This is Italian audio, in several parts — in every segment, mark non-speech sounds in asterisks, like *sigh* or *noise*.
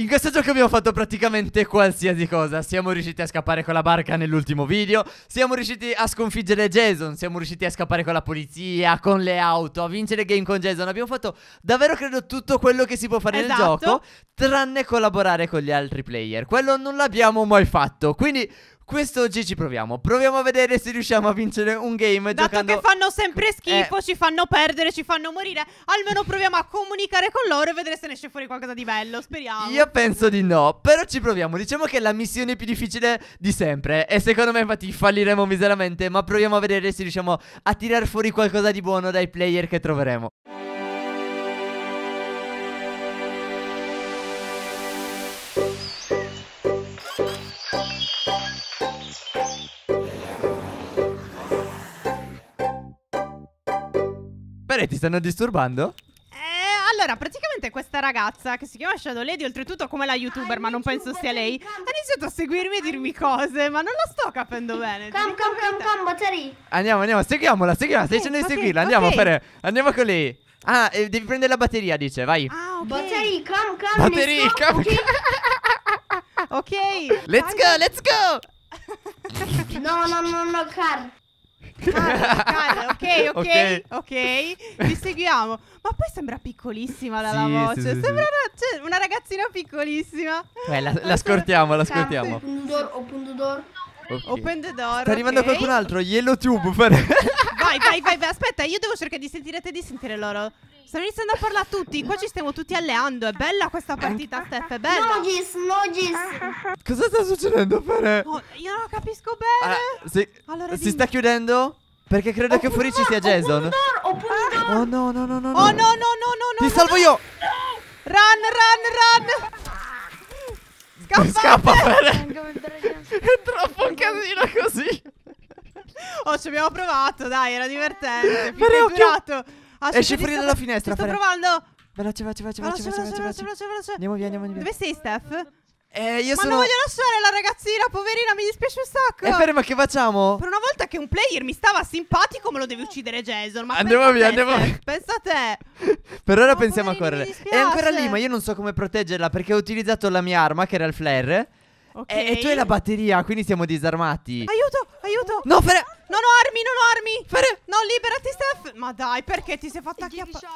In questo gioco abbiamo fatto praticamente qualsiasi cosa Siamo riusciti a scappare con la barca nell'ultimo video Siamo riusciti a sconfiggere Jason Siamo riusciti a scappare con la polizia, con le auto A vincere game con Jason Abbiamo fatto davvero credo tutto quello che si può fare esatto. nel gioco Tranne collaborare con gli altri player Quello non l'abbiamo mai fatto Quindi questo oggi ci proviamo. Proviamo a vedere se riusciamo a vincere un game Dato giocando... che fanno sempre eh. schifo, eh. ci fanno perdere, ci fanno morire, almeno proviamo a comunicare con loro e vedere se ne esce fuori qualcosa di bello, speriamo. Io penso di no, però ci proviamo. Diciamo che è la missione più difficile di sempre e secondo me infatti falliremo miseramente, ma proviamo a vedere se riusciamo a tirar fuori qualcosa di buono dai player che troveremo. Bene, ti stanno disturbando? Eh, allora, praticamente questa ragazza che si chiama Shadow Lady, oltretutto come la youtuber, ma non penso sia lei, ha iniziato a seguirmi e dirmi cose, ma non la sto capendo bene. Come, come, come, come, battery. Andiamo, andiamo, seguiamola, seguiamola, stai dicendo di seguirla, andiamo ok. Fere, andiamo con lei. Ah, eh, devi prendere la batteria, dice, vai. Ah, ok. Battery, come, come, Battery, come, Ok. Let's go, let's go. No, no, no, no, car. Cade, ok, ok, ok. Ti seguiamo. Ma poi sembra piccolissima la, sì, voce. Sì, sì, sembra una, cioè, una, ragazzina piccolissima. Beh, la, la scortiamo, la scortiamo. Open the door, open the door. Okay. Open the door. Sta arrivando qualcun altro, Yellow Tube. vai, vai, vai, vai, aspetta, io devo cercare di sentire te di sentire loro. Stanno iniziando a parlare tutti. Qua ci stiamo tutti alleando. È bella questa partita, eh. Steph. È bella. Nogis, Nogis. *laughs* Cosa sta succedendo, Fere? Oh, io non capisco bene. Ah, si, allora, si sta chiudendo? Perché credo che fuori ci sia Jason. Ah. Oh no, no, no, no. Oh no, no, no, no. Ti salvo io. Run, run, run. Scappa. Scappa, *laughs* Fere. È troppo un casino così. Oh, ci abbiamo provato, dai, era divertente. Fere, ho, chiud Ah, Esci eh, fuori dalla finestra. Sto provando. Veloce, veloce, veloce, veloce, veloce, veloce, veloce. Andiamo via, andiamo via. Dove sei, Steph? Eh, io ma sono... non voglio lasciare la ragazzina, poverina, mi dispiace un sacco. E eh, ferma, che facciamo? Per una volta che un player mi stava simpatico, me lo deve uccidere Jason. Ma andiamo via, andiamo via. Pensa a te. *laughs* per ora ma pensiamo a correre. È ancora lì, ma io non so come proteggerla perché ho utilizzato la mia arma, che era il flare. Okay. E, e, tu hai la batteria, quindi siamo disarmati. Aiuto, aiuto. No, Fere. Non ho armi, non ho armi. Fere. No, liberati, Steph. Ma dai, perché ti sei fatta acchiappare?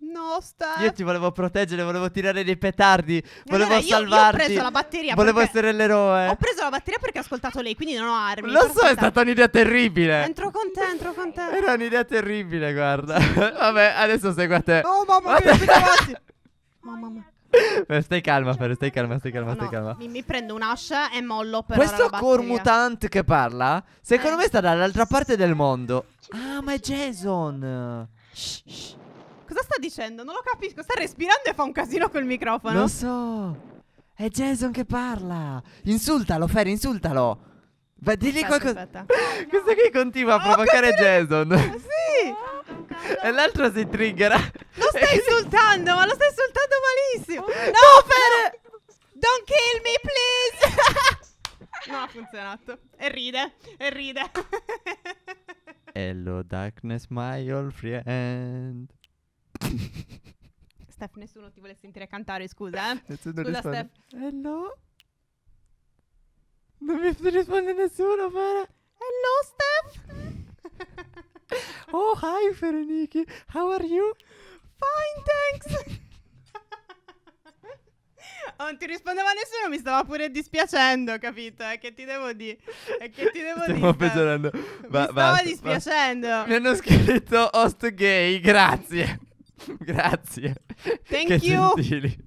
No, Steph. Io ti volevo proteggere, volevo tirare dei petardi. Eh, volevo allora, salvarti. Io, ho preso la batteria. Volevo essere l'eroe. Ho preso la batteria perché ho ascoltato lei, quindi non ho armi. Lo so, è stata un'idea terribile. Entro con te, entro con te. Era un'idea terribile, guarda. *laughs* Vabbè, adesso segua te. Oh, mamma mia, avanti. *laughs* mamma mia. Però stai calma, Fer, stai calma, stai calma, stai no, Mi, mi, prendo un'ascia e mollo per Questo core cormutante che parla, secondo eh. me sta dall'altra parte del mondo. Ah, ma è Jason. Shh, Cosa sta dicendo? Non lo capisco. Sta respirando e fa un casino col microfono. Lo so. È Jason che parla. Insultalo, Fer, insultalo. Va, digli aspetta, qualcosa. *laughs* Aspetta. Questo qui continua a provocare oh, Jason. Sì. E l'altro si triggera. Lo stai *laughs* insultando, ma lo stai insultando malissimo. Oh, no, per... Don't kill me, please. *laughs* no, ha funzionato. E ride, e ride. *laughs* Hello, darkness, my old friend. Steph, nessuno ti vuole sentire cantare, scusa. Eh? scusa, risponde. Steph. Hello? Non mi risponde nessuno, Fara. Hello, Steph? Oh, hi Veroniki, how are you? Fine, thanks. *laughs* non ti rispondeva nessuno, mi stava pure dispiacendo, capito? Eh, che ti devo dire? Eh, che ti devo Stiamo dire? peggiorando. Va, mi stava dispiacendo. Va. Mi hanno scritto host gay, grazie. *laughs* grazie. Thank che you. Gentili.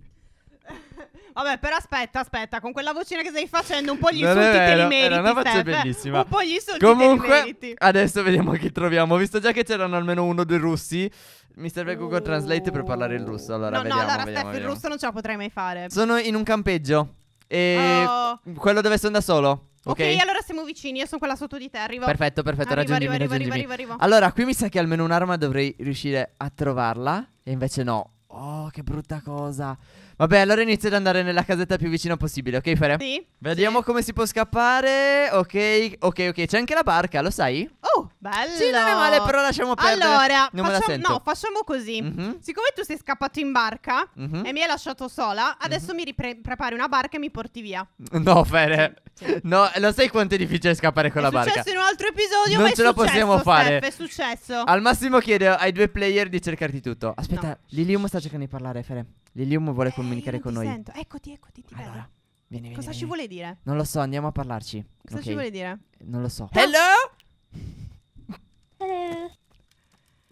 Vabbè, però aspetta, aspetta, con quella vocina che stai facendo, un po' gli insulti te li meriti. Era una voce Steph, eh. bellissima. Un po' gli insulti Comunque, adesso vediamo chi troviamo. Visto già che c'erano almeno uno dei russi. Mi serve Google oh. Translate per parlare il russo. Allora, no, vediamo, no, allora, vediamo, Steph, vediamo. il russo non ce la potrei mai fare. Sono in un campeggio. E oh. quello dove sono da solo. Okay? ok, allora siamo vicini. Io sono quella sotto di te. Arrivo. Perfetto, perfetto. Arrivo, raggiungimi, arrivo, raggiungimi. Arrivo, arrivo, arrivo. Allora, qui mi sa che almeno un'arma dovrei riuscire a trovarla. E invece no. Oh, che brutta cosa. Vabbè, allora inizio ad andare nella casetta più vicina possibile, ok, Fere? Sì. Vediamo sì. come si può scappare. Ok, ok, ok. C'è anche la barca, lo sai? Oh, bello. Sì, non è male, però lasciamo perdere. Allora, non facciamo, no, facciamo così. Mm-hmm. Siccome tu sei scappato in barca mm-hmm. e mi hai lasciato sola, adesso mm-hmm. mi ripre- prepari una barca e mi porti via. No, Fede. Sì, sì. No, lo sai quanto è difficile scappare con è la barca? È successo in un altro episodio, non ma ce la possiamo Steph, fare. è successo. Al massimo chiedo ai due player di cercarti tutto. Aspetta, no. Lilium sta cercando di parlare, Fede. Lilium vuole eh, comunicare con noi. Sento. Eccoti, eccoti, ti allora. Vieni, vieni, Cosa vieni. ci vuole dire? Non lo so, andiamo a parlarci. Cosa okay. ci vuole dire? Non lo so. Hello?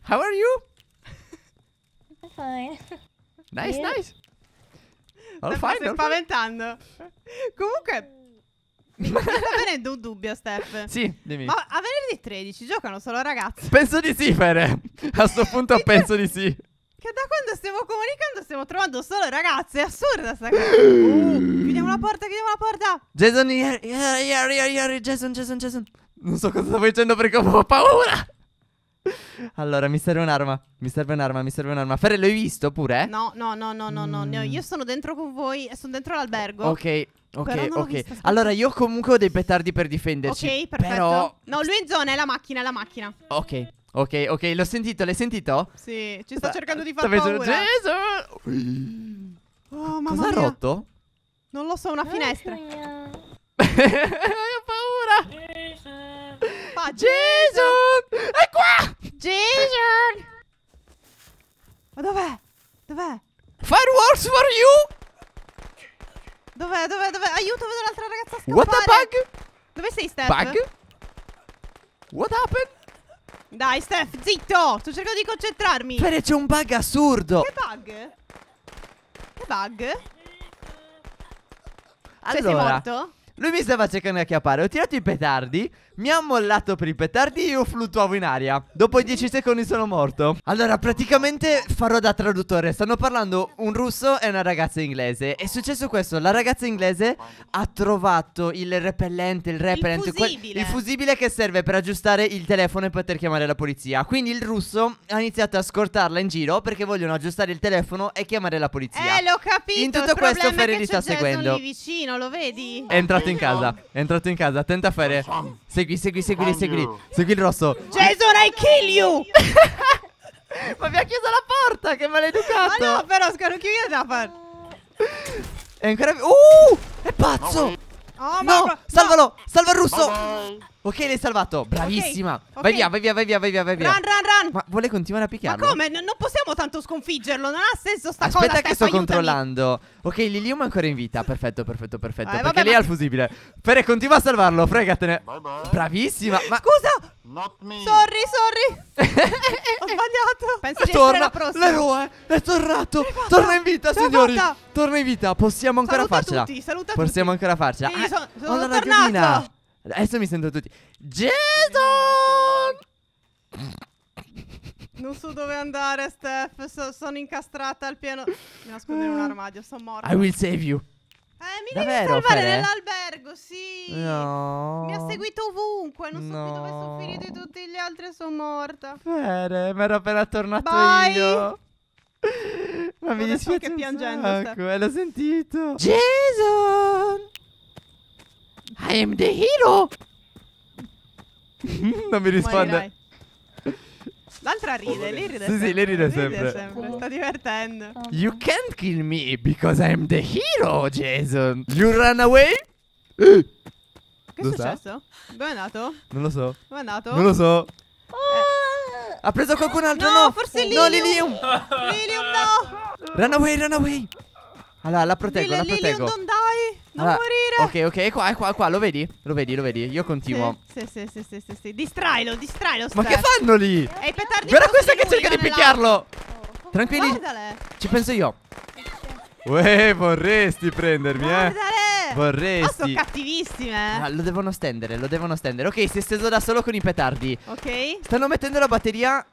How are you? I'm fine. Nice, yeah. nice. All Steph, fine, stai spaventando. Fine. Comunque, *laughs* mi sta venendo un dubbio, Steph. Sì, dimmi. Ma a venerdì 13 giocano solo ragazzi? Penso di sì, Fere. A sto punto penso di sì. Che da quando stiamo comunicando stiamo trovando solo ragazze. È assurda sta cosa. Uh, chiudiamo la porta, chiudiamo la porta. Jason, ieri, ieri, ieri, Jason, Jason, Jason. Non so cosa sto dicendo perché ho paura. Allora, mi serve un'arma. Mi serve un'arma, mi serve un'arma. Ferre, l'hai visto pure? No, no, no, no, no, no. Mm. Io sono dentro con voi sono dentro l'albergo. Ok. Ok, ok. Allora io comunque ho dei petardi per difenderci. Ok, perfetto. Però... No, lui è in zona, è la macchina, è la macchina. Ok. Ok, ok, l'ho sentito, l'hai sentito? Sì, ci sta cercando di far paura. Gesù! Oh, mamma Cosa ha rotto? Non lo so, una finestra. *laughs* Ho paura. Gesù! Dov'è? Dov'è? Fireworks for you! Dov'è? Dov'è? Dov'è? Aiuto, vedo un'altra ragazza scappare. What the bug? Dove sei, Steph? Bug? What happened? Dai, Steph, zitto! Sto cercando di concentrarmi. Fede, c'è un bug assurdo. Che bug? Che bug? Allora, cioè, sei morto? Lui mi stava cercando di acchiappare Ho tirato i petardi Mi ha mollato per i petardi E io fluttuavo in aria Dopo 10 secondi sono morto Allora praticamente farò da traduttore Stanno parlando un russo e una ragazza inglese È successo questo La ragazza inglese ha trovato il repellente Il repellent Il fusibile, il fusibile che serve per aggiustare il telefono E poter chiamare la polizia Quindi il russo ha iniziato a scortarla in giro Perché vogliono aggiustare il telefono E chiamare la polizia Eh l'ho capito In tutto questo Ferri li sta seguendo Lì vicino lo vedi? È entrato entrato in casa. È entrato in casa. Attenta a fare. Segui, segui, segui, segui. Segui il rosso. Jason, I kill you! *laughs* Ma mi ha chiuso la porta, che maleducato! Ma no, però, scarucchiata. È ancora... Uh! È pazzo! Oh, no, ma... salvalo, no. salva il russo. Bye bye. Ok, l'hai salvato. Bravissima. Okay, Vai via, vai via, vai via, vai via, vai via. Run, run, run. Ma vuole continuare a picchiarlo? Ma come? N non possiamo tanto sconfiggerlo. Non ha senso sta Aspetta cosa. Aspetta che sto aiutami. controllando. Ok, Lilium è ancora in vita. Perfetto, perfetto, perfetto. Eh, perché vabbè, lei ma... ha il fusibile. Fere, continua a salvarlo, fregatene. Bye Bravissima. Ma... Scusa, Not me. Sorry, sorry. *laughs* Ho sbagliato. Penso di essere la prossima. L'eroe eh. è tornato. Torna in vita, signori. Fatta. Torna in vita. Possiamo ancora saluta farcela. Tutti, saluta Possiamo ancora farcela. Sì, sono, ah, sono oh, tornato. Ragionina. Adesso mi sento tutti. Jason! Non so dove andare, Steph. So, sono incastrata al piano. Mi nascondo in un ah. armadio, sono morta. I will save you. Eh, mi Davvero, devi salvare Fere? nell'albergo, sì. No. Mi ha seguito ovunque, non so no. più dove sono finiti tutti gli altri, sono morta. Fere, mi ero appena tornato Bye. io. Ma mi dispiace che piangendo sacco, eh, l'ho sentito. Jason! I am the hero! *laughs* non mi risponde. L'altra ride, lei ride sì, sempre. Sì, lei ride sempre. Ride sempre. Sta divertendo. You can't kill me because I'm the hero, Jason. You run away? Che è successo? Sa? Dove è andato? Non lo so. Dove è andato? Non lo so. Eh. Ha preso qualcun altro? No, no. forse Lilium. No, Lilium. Lilium, no. Run away, run away. Allora, la proteggo, Lil la proteggo. Lilium non dà allora, a morire. Ok, ok, qua, qua, qua, lo vedi? Lo vedi, lo vedi. Io continuo. Sì, sì, sì, sì, sì, sì. Distrailo, distrailo. Ma che fanno lì? È i petardi. Guarda questa che cerca di picchiarlo. Tranquilli. Guardale. Ci penso io. Uè, vorresti prendermi, eh? Guardale. Ah, eh? Vorresti. Ma sono cattivissime. Ah, lo devono stendere, lo devono stendere. Ok, si è steso da solo con i petardi. Ok. Stanno mettendo la batteria.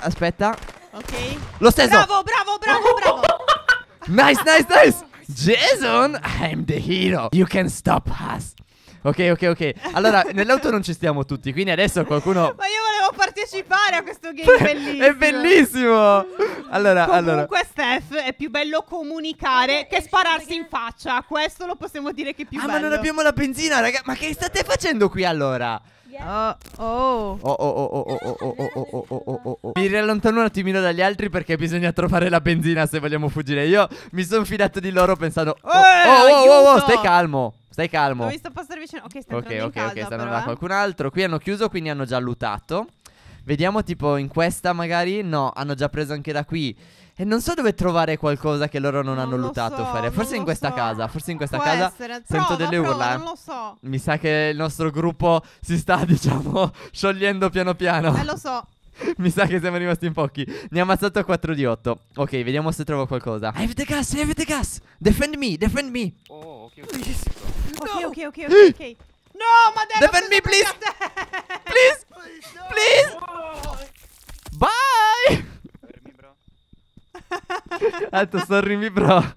Aspetta. Ok. L'ho steso. Bravo, bravo, bravo, bravo. *laughs* nice, nice, nice. Jason, I'm the hero. You can stop us. Ok, ok, ok. Allora, nell'auto non ci stiamo tutti, quindi adesso qualcuno... *laughs* Ma io partecipare a questo game bellissimo. è bellissimo. Allora, Comunque, allora. Steph, è più bello comunicare che spararsi in faccia. Questo lo possiamo dire che è più ah, bello. Ah, ma non abbiamo la benzina, raga. Ma che state facendo qui allora? Oh, oh. Oh, oh, oh, oh, oh, oh, oh, oh, oh, oh, oh. Mi riallontano un attimino dagli altri perché bisogna trovare la benzina se vogliamo fuggire. Io mi sono fidato di loro pensando... Oh, oh, oh, oh, oh, stai calmo. Stai calmo. Ho visto passare vicino. Ok, stai Ok, ok, ok, stanno andando da qualcun altro. Qui hanno chiuso, quindi hanno già lootato. Vediamo tipo in questa magari No, hanno già preso anche da qui e non so dove trovare qualcosa che loro non, non hanno lutato so, Feria. Forse in questa so. casa, forse in questa Può casa essere. sento prova, delle prova, urla. Non lo so. Mi sa che il nostro gruppo si sta, *laughs* diciamo, sciogliendo piano piano. Eh lo so. *laughs* Mi sa che siamo rimasti in pochi. Ne ha ammazzato a 4 di 8. Ok, vediamo se trovo qualcosa. I have the gas, I have the gas. Defend me, defend me. Oh, ok, ok. No. Ok, ok, ok, ok. *gasps* No, ma dai, Defend me, please. please. Please. Bye. Sorrimi, bro. Ha *laughs* detto sorrimi, bro.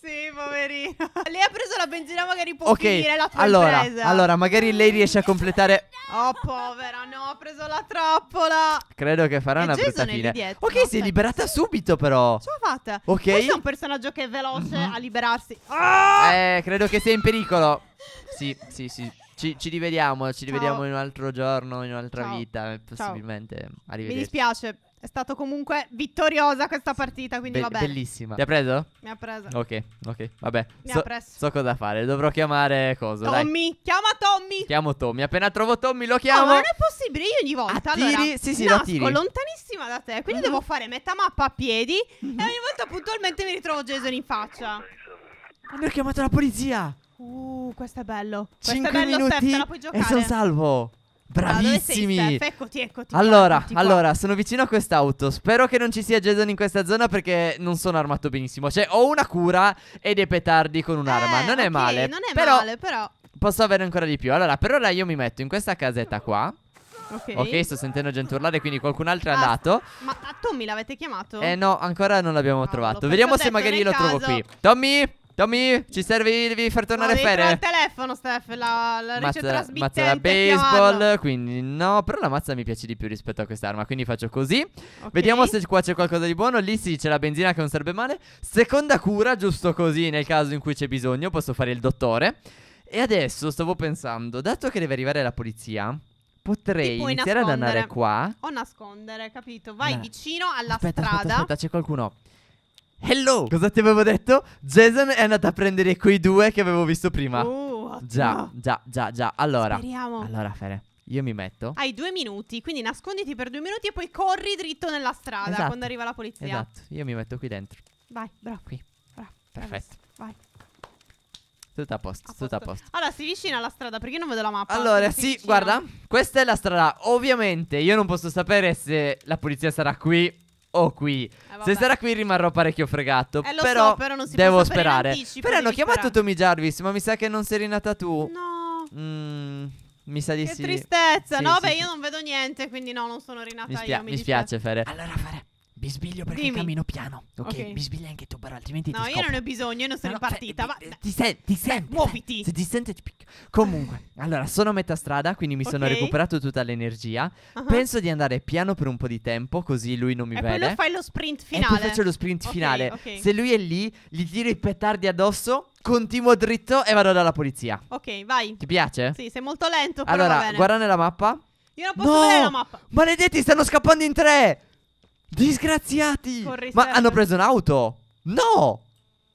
Sì, poverino. Lei ha preso la benzina, magari può Ok, finire la tua allora, impresa. allora, magari lei riesce a completare... Oh, povera, no, ha preso la trappola. Credo che farà E una Jason brutta fine. dietro, ok, no? si è Aspetta. liberata subito, però. Ce l'ho fatta. Ok. Questo è un personaggio che è veloce mhm. a liberarsi. Ah! Eh, credo che sia in pericolo. Sì, sì, sì. Ci, ci rivediamo, ci rivediamo Ciao. in un altro giorno, in un'altra Ciao. vita, eh, possibilmente. Mi dispiace. È stata comunque vittoriosa questa partita, quindi Be- va bene. Bellissima. Ti ha preso? Mi ha preso. Ok, ok, vabbè. Mi so, ha preso. So cosa fare, dovrò chiamare cosa. Tommy, dai. chiama Tommy. Chiamo Tommy, appena trovo Tommy lo chiamo. ma non è possibile, io ogni volta. Attiri? Allora, sì, sì, nasco tiri. lontanissima da te, quindi mm-hmm. devo fare metà mappa a piedi mm-hmm. *laughs* e ogni volta puntualmente mi ritrovo Jason in faccia. Hanno chiamato la polizia. Uh, questo è bello. Questo 5 è bello, minuti eh Steph, la puoi giocare. E sono salvo. Bravissimi. Ah, eccoti, eccoti allora, ecco qua, allora, sono vicino a quest'auto. Spero che non ci sia Jason in questa zona perché non sono armato benissimo. Cioè, ho una cura e dei petardi con un'arma. Eh, non okay, è male. Non è però male, però. Posso avere ancora di più. Allora, per ora io mi metto in questa casetta qua. Ok, okay sto sentendo gente urlare, quindi qualcun altro è ah, andato. Ma Tommy l'avete chiamato? Eh no, ancora non l'abbiamo ah, trovato. Vediamo se magari lo caso. trovo qui. Tommy! Tommy, ci serve devi far tornare Ma no, Fede. il telefono, Steph, la, la mazza, mazza da baseball, quindi no, però la mazza mi piace di più rispetto a quest'arma, quindi faccio così. Okay. Vediamo se qua c'è qualcosa di buono. Lì sì, c'è la benzina che non serve male. Seconda cura, giusto così, nel caso in cui c'è bisogno, posso fare il dottore. E adesso stavo pensando, dato che deve arrivare la polizia, potrei iniziare ad andare qua o nascondere, capito? Vai eh. vicino alla aspetta, strada. Aspetta, aspetta, c'è qualcuno. Hello! Cosa ti avevo detto? Jason è andato a prendere quei due che avevo visto prima. Oh, già, già, già, già. Allora, Speriamo. allora, Fere, io mi metto. Hai due minuti, quindi nasconditi per due minuti e poi corri dritto nella strada esatto. quando arriva la polizia. Esatto, io mi metto qui dentro. Vai, bravo. Qui. Bravo. Perfetto. Vai. Tutto a posto, a posto. tutto a posto. Allora, si vicina alla strada perché io non vedo la mappa. Allora, sì, vicina. guarda, questa è la strada. Ovviamente, io non posso sapere se la polizia sarà qui o oh, qui. Eh, Se sarà qui rimarrò parecchio fregato. Eh, però, so, però devo sperare. Però hanno chiamato sperare. Tommy Jarvis, ma mi sa che non sei rinata tu. No. Mm, mi sa di che sì. Che tristezza. Sì, no, sì, beh, sì. io non vedo niente, quindi no, non sono rinata mi io. Mi, mi dispiace, Fere. Allora, Fere. Bisbiglio perché Dimmi. cammino piano. Ok, Ok. bisbiglia anche tu, però altrimenti No, ti io non ho bisogno, io non sono No, partita. fe- ti, eh, ti, sen- ti senti, muoviti. Se ti senti ti picchio. Comunque, allora sono a metà strada, quindi mi sono recuperato tutta l'energia. Penso di andare piano per un po' di tempo, così lui non mi e vede. poi lo fai lo sprint finale. E poi faccio lo sprint Ok, finale. ok. Se lui è lì, gli tiro i petardi addosso, continuo dritto e vado dalla polizia. Ok, vai. Ti piace? Sì, sei molto lento, però va allora, bene. guarda nella mappa. Io non posso No! vedere la mappa. Maledetti, stanno scappando in tre! Disgraziati! Ma hanno preso un'auto? No!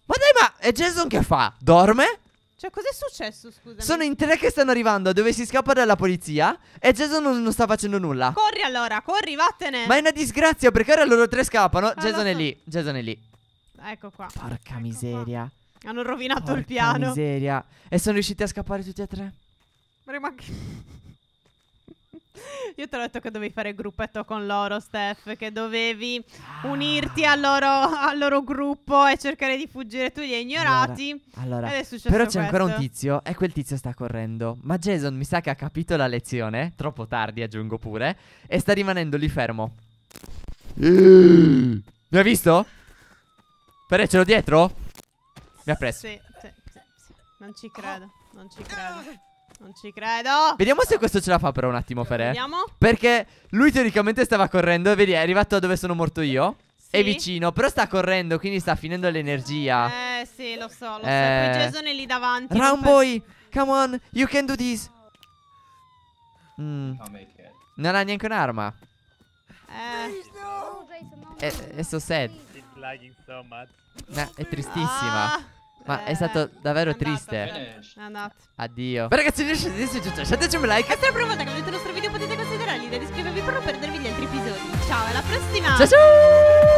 Ma dai, ma è Jason che fa? Dorme? Cioè, cos'è successo, scusa? Sono in tre che stanno arrivando dove si scappa dalla polizia e Jason non, non, sta facendo nulla. Corri allora, corri, vattene. Ma è una disgrazia perché ora loro tre scappano. Ah, Jason è lì, Jason è lì. Ecco qua. Porca ecco miseria. Qua. Hanno rovinato Porca il piano. Porca miseria. E sono riusciti a scappare tutti e tre. Ma rimane... *laughs* Io te l'ho detto che dovevi fare il gruppetto con loro, Steph, che dovevi ah. unirti al loro, al loro, gruppo e cercare di fuggire. Tu li hai ignorati. Allora, allora. Però c'è questo. ancora un tizio e quel tizio sta correndo. Ma Jason mi sa che ha capito la lezione, troppo tardi aggiungo pure, e sta rimanendo lì fermo. Mi hai visto? ce l'ho dietro? Mi ha preso. Sì, sì, sì, sì. Non ci credo, non ci credo. Ah. Non ci credo. Vediamo se questo ce la fa però un attimo, Ferè. Vediamo. Perché lui teoricamente stava correndo e vedi, è arrivato a dove sono morto io. Sì. È vicino, però sta correndo, quindi sta finendo l'energia. Eh, sì, lo so, lo eh... so. Poi Jason è lì davanti. Roundboy, come on, you can do this. Mm. Non ha neanche un'arma. Eh. È, è so sad. so much. Nah, è tristissima. Ah. Ma eh, è stato eh, davvero è triste. È andato. Addio. Ma ragazzi, lasciateci un like. E se provate che vedete il nostro video potete considerare l'idea di iscrivervi per non perdervi gli altri episodi. Ciao, alla prossima. Ciao ciao.